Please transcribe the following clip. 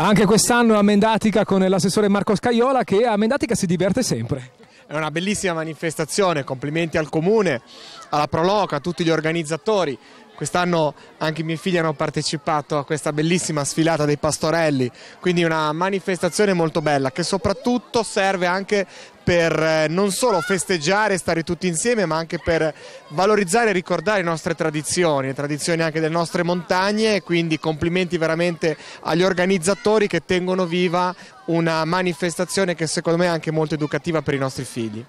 Anche quest'anno a Mendatica con l'assessore Marco Scaiola che a Mendatica si diverte sempre. È una bellissima manifestazione, complimenti al comune alla Proloca, a tutti gli organizzatori. Quest'anno anche i miei figli hanno partecipato a questa bellissima sfilata dei pastorelli, quindi una manifestazione molto bella che soprattutto serve anche per eh, non solo festeggiare e stare tutti insieme, ma anche per valorizzare e ricordare le nostre tradizioni, le tradizioni anche delle nostre montagne, quindi complimenti veramente agli organizzatori che tengono viva una manifestazione che secondo me è anche molto educativa per i nostri figli.